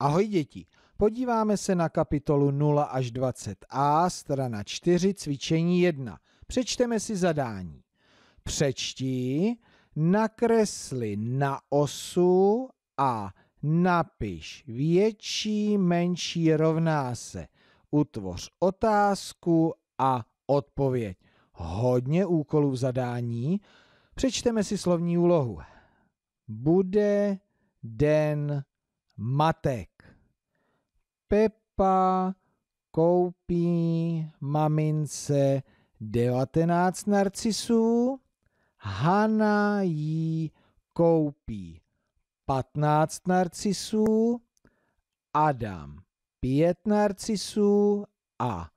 Ahoj děti, podíváme se na kapitolu 0 až 20a, strana 4, cvičení 1. Přečteme si zadání. Přečti, nakresli na osu a napiš větší, menší rovná se. Utvoř otázku a odpověď. Hodně úkolů v zadání. Přečteme si slovní úlohu. Bude den matek. Pepa koupí mamince 19 narcisů, Hana jí koupí 15 narcisů, Adam 5 narcisů a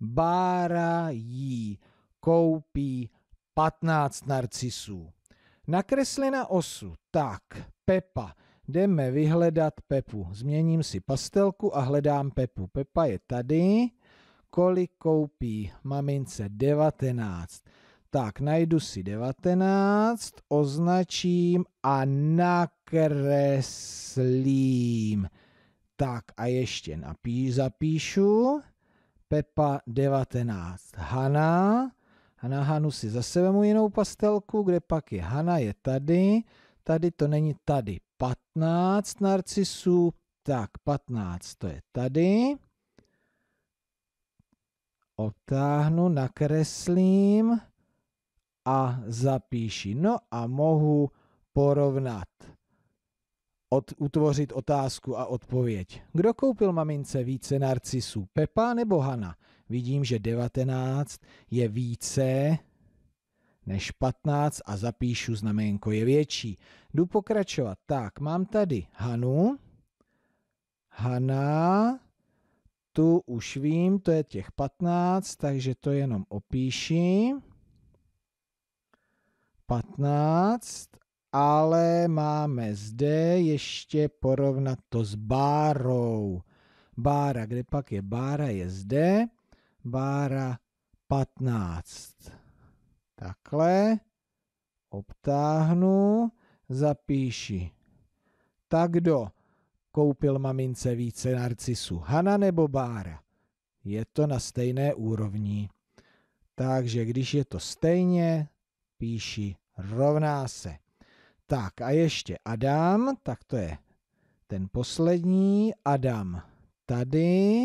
Bára jí koupí 15 narcisů. Nakreslena osu tak Pepa Jdeme vyhledat Pepu. Změním si pastelku a hledám Pepu. Pepa je tady. Kolik koupí mamince? 19. Tak, najdu si 19, označím a nakreslím. Tak a ještě napí, zapíšu. Pepa 19. Hana. A na Hanu si zase vemu jinou pastelku, kde pak je Hana, je tady tady to není tady 15 narcisů, tak 15 to je tady. Obtáhnu, nakreslím a zapíši. No a mohu porovnat, od, utvořit otázku a odpověď. Kdo koupil mamince více narcisů, Pepa nebo Hana? Vidím, že 19 je více než 15 a zapíšu znaménko je větší. Jdu pokračovat. Tak, mám tady Hanu. Hana, tu už vím, to je těch 15, takže to jenom opíši. 15, ale máme zde ještě porovnat to s bárou. Bára, kde pak je bára, je zde. Bára 15. Takhle. Obtáhnu, zapíši. Tak kdo koupil mamince více narcisu, Hana nebo Bára? Je to na stejné úrovni. Takže když je to stejně, píši rovná se. Tak a ještě Adam, tak to je ten poslední. Adam tady,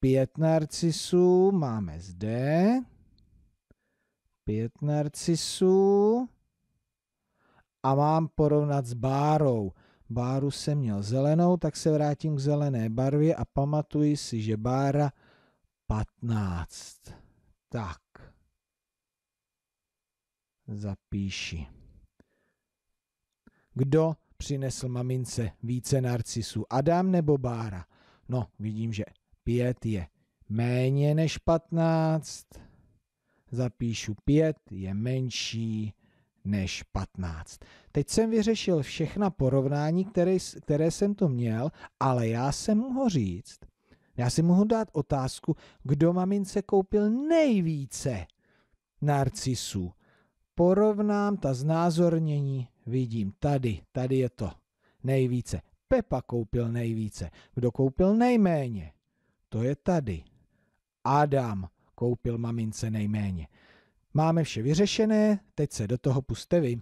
pět narcisů máme zde pět narcisů a mám porovnat s bárou. Báru jsem měl zelenou, tak se vrátím k zelené barvě a pamatuji si, že bára 15. Tak. Zapíši. Kdo přinesl mamince více narcisů, Adam nebo Bára? No, vidím, že pět je méně než 15 zapíšu 5 je menší než 15. Teď jsem vyřešil všechna porovnání, které, které jsem to měl, ale já se mohu říct, já si mohu dát otázku, kdo mamince koupil nejvíce narcisů. Porovnám ta znázornění, vidím, tady, tady je to nejvíce. Pepa koupil nejvíce. Kdo koupil nejméně? To je tady. Adam koupil mamince nejméně. Máme vše vyřešené, teď se do toho puste vy.